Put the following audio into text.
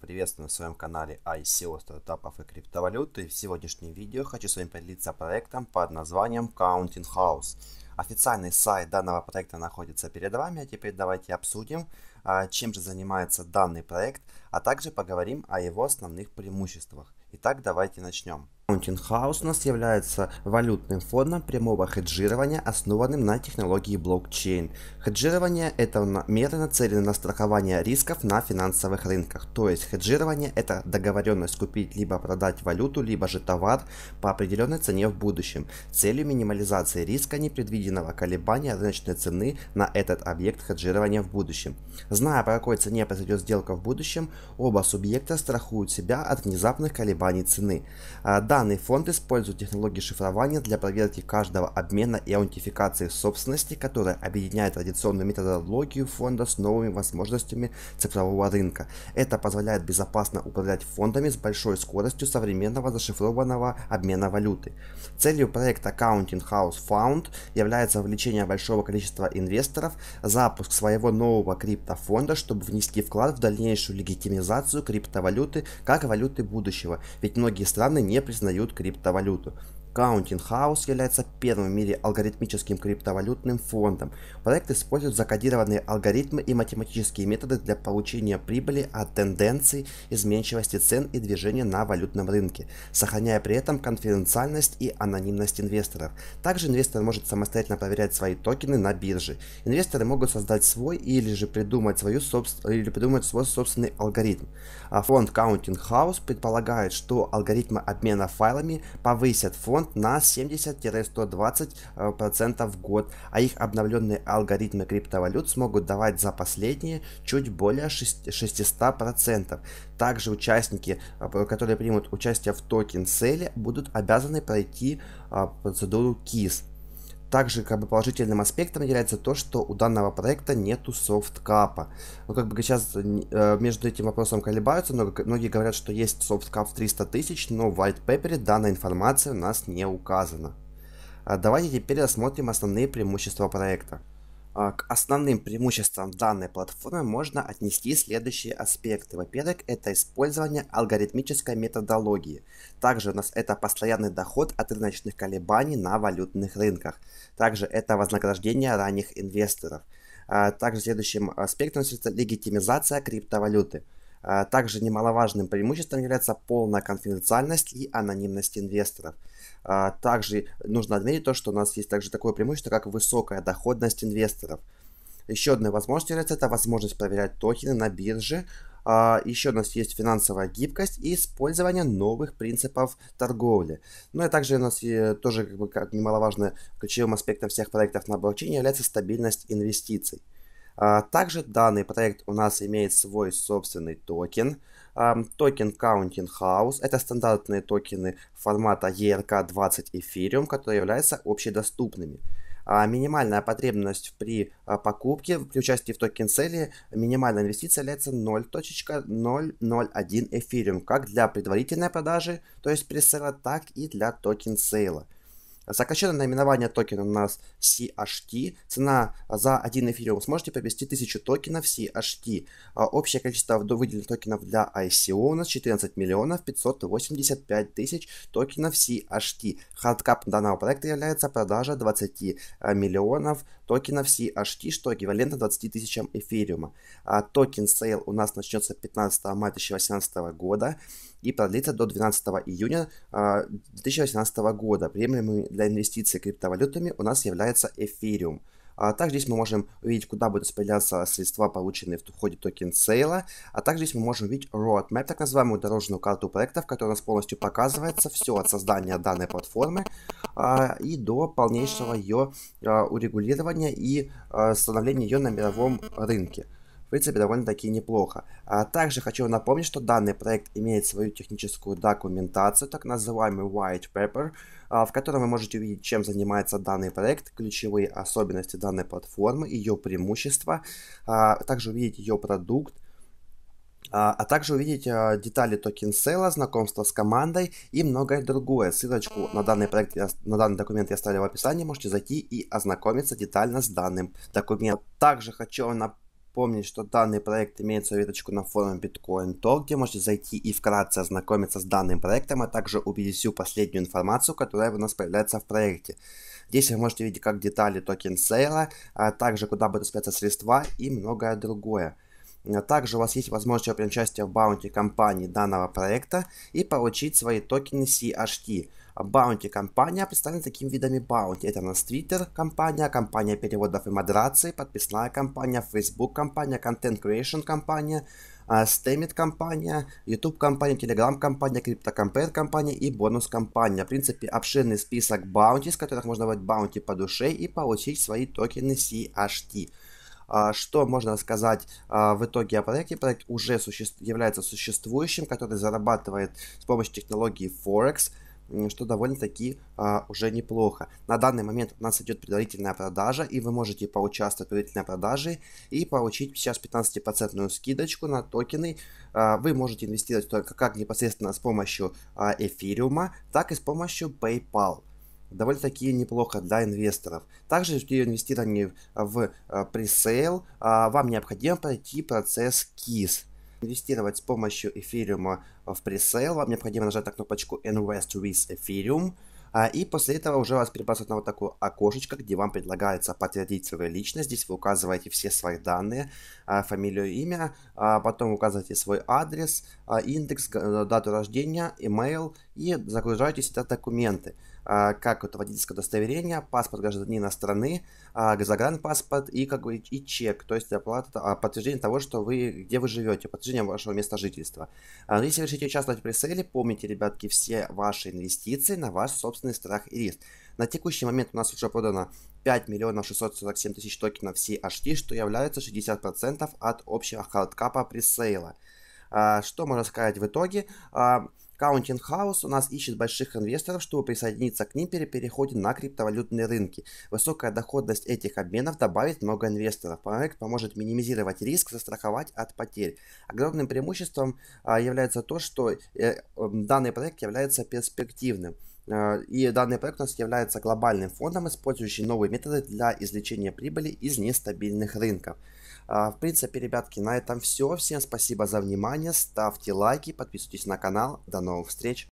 приветствую на своем канале ICO стартапов и криптовалюты. В сегодняшнем видео хочу с вами поделиться проектом под названием Counting House. Официальный сайт данного проекта находится перед вами, а теперь давайте обсудим, а, чем же занимается данный проект, а также поговорим о его основных преимуществах. Итак, давайте начнем. Mountain House у нас является валютным фондом прямого хеджирования, основанным на технологии блокчейн. Хеджирование – это меры нацелены на страхование рисков на финансовых рынках. То есть хеджирование – это договоренность купить либо продать валюту, либо же товар по определенной цене в будущем. Целью минимализации риска непредвиденного колебания рыночной цены на этот объект хеджирования в будущем. Зная, по какой цене произойдет сделка в будущем, оба субъекта страхуют себя от внезапных колебаний цены. Да, Данный фонд использует технологии шифрования для проверки каждого обмена и аутентификации собственности, которая объединяет традиционную методологию фонда с новыми возможностями цифрового рынка. Это позволяет безопасно управлять фондами с большой скоростью современного зашифрованного обмена валюты. Целью проекта Accounting House Fund является вовлечение большого количества инвесторов, запуск своего нового криптофонда, чтобы внести вклад в дальнейшую легитимизацию криптовалюты как валюты будущего, ведь многие страны не признают признают криптовалюту. Counting House является первым в мире алгоритмическим криптовалютным фондом. Проект использует закодированные алгоритмы и математические методы для получения прибыли от тенденций, изменчивости цен и движения на валютном рынке, сохраняя при этом конфиденциальность и анонимность инвесторов. Также инвестор может самостоятельно проверять свои токены на бирже. Инвесторы могут создать свой или же придумать, свою собствен... или придумать свой собственный алгоритм. А фонд Counting House предполагает, что алгоритмы обмена файлами повысят фонд аккаунт на 70-120% э, в год, а их обновленные алгоритмы криптовалют смогут давать за последние чуть более 600%. Также участники, э, которые примут участие в токен-селе, будут обязаны пройти э, процедуру KISS также как бы положительным аспектом является то, что у данного проекта нету софткапа. Ну как бы сейчас э, между этим вопросом колебаются, но многие говорят, что есть софткап в 300 тысяч, но в white paper данная информация у нас не указана. А давайте теперь рассмотрим основные преимущества проекта. А, к основным преимуществам данной платформы можно отнести следующие аспекты. Во-первых, это использование алгоритмической методологии. Также у нас это постоянный доход от рыночных колебаний на валютных рынках. Также это вознаграждение ранних инвесторов. А, также следующим аспектом является легитимизация криптовалюты. А, также немаловажным преимуществом является полная конфиденциальность и анонимность инвесторов. А, также нужно отметить то, что у нас есть также такое преимущество, как высокая доходность инвесторов. Еще одной возможностью является это возможность проверять токены на бирже. А, еще у нас есть финансовая гибкость и использование новых принципов торговли. Ну и также у нас тоже как бы как немаловажно ключевым аспектом всех проектов на блокчейне является стабильность инвестиций. А, также данный проект у нас имеет свой собственный токен. Токен Counting House. Это стандартные токены формата ERK20 Ethereum, которые являются общедоступными. А, минимальная потребность при а, покупке, при участии в токен цели, минимальная инвестиция является 0.001 эфириум, как для предварительной продажи, то есть пресела, так и для токен сейла. Сокращенное наименование токена у нас CHT. Цена за один эфириум. Сможете приобрести 1000 токенов CHT. А, общее количество выделенных токенов для ICO у нас 14 миллионов 585 тысяч токенов CHT. Хардкап данного проекта является продажа 20 а, миллионов токенов CHT, что эквивалентно 20 тысячам эфириума. А, токен сейл у нас начнется 15 мая 2018 года и продлится до 12 июня 2018 года. Премиумы для инвестиций криптовалютами у нас является эфириум. А также здесь мы можем увидеть, куда будут распределяться средства, полученные в ходе токен сейла. А также здесь мы можем увидеть roadmap, так называемую дорожную карту проекта, в которой у нас полностью показывается все от создания данной платформы а, и до полнейшего ее а, урегулирования и а, становления ее на мировом рынке принципе, довольно-таки неплохо. А также хочу напомнить, что данный проект имеет свою техническую документацию, так называемый white paper, а, в котором вы можете увидеть, чем занимается данный проект, ключевые особенности данной платформы, ее преимущества, а, также увидеть ее продукт, а, а также увидеть детали токен сейла, знакомство с командой и многое другое. Ссылочку на данный проект, на данный документ я оставлю в описании, можете зайти и ознакомиться детально с данным документом. Также хочу напомнить, Помнить, что данный проект имеет свою веточку на форуме Bitcoin.org, где можете зайти и вкратце ознакомиться с данным проектом, а также увидеть всю последнюю информацию, которая у нас появляется в проекте. Здесь вы можете видеть как детали токен сейла, а также куда будут спрятаться средства и многое другое. Также у вас есть возможность принять участие в баунти компании данного проекта и получить свои токены CHT – Баунти компания представлена такими видами баунти. Это Nonstreeter компания, компания переводов и модерации, подписная компания, Facebook компания, Content Creation компания, а, Stemit компания, YouTube компания, Telegram компания, CryptoCompare компания и бонус компания. В принципе, обширный список баунти, с которых можно брать баунти по душе и получить свои токены CHT. А, что можно сказать а, в итоге о проекте? Проект уже суще... является существующим, который зарабатывает с помощью технологии Forex – что довольно-таки а, уже неплохо. На данный момент у нас идет предварительная продажа, и вы можете поучаствовать в предварительной продаже и получить сейчас 15% скидочку на токены. А, вы можете инвестировать только как непосредственно с помощью а, эфириума, так и с помощью PayPal довольно-таки неплохо для инвесторов. Также при инвестировании в а, пресейл а, вам необходимо пройти процесс KISS Инвестировать с помощью Ethereum э, в пресейл вам необходимо нажать на кнопочку Invest with Ethereum. А, и после этого уже вас перебрасывают на вот такое окошечко, где вам предлагается подтвердить свою личность. Здесь вы указываете все свои данные, а, фамилию, имя, а потом указываете свой адрес, индекс, э, дату рождения, email и загружаете сюда документы. А, как это водительское удостоверение, паспорт гражданина страны, а, загранпаспорт и, как бы, и чек, то есть оплата, а, подтверждение того, что вы, где вы живете, подтверждение вашего места жительства. Ну, если вы решите участвовать в пресейле, помните, ребятки, все ваши инвестиции на ваш собственный страх и риск. На текущий момент у нас уже продано 5 миллионов 647 тысяч токенов CHT, что является 60% от общего хардкапа пресейла. Что можно сказать в итоге? Counting House у нас ищет больших инвесторов, чтобы присоединиться к ним при переходе на криптовалютные рынки. Высокая доходность этих обменов добавит много инвесторов. Проект поможет минимизировать риск, застраховать от потерь. Огромным преимуществом а, является то, что э, эм, данный проект является перспективным. Э, и данный проект у нас является глобальным фондом, использующий новые методы для извлечения прибыли из нестабильных рынков. А, в принципе, ребятки, на этом все. Всем спасибо за внимание. Ставьте лайки, подписывайтесь на канал. До новых встреч.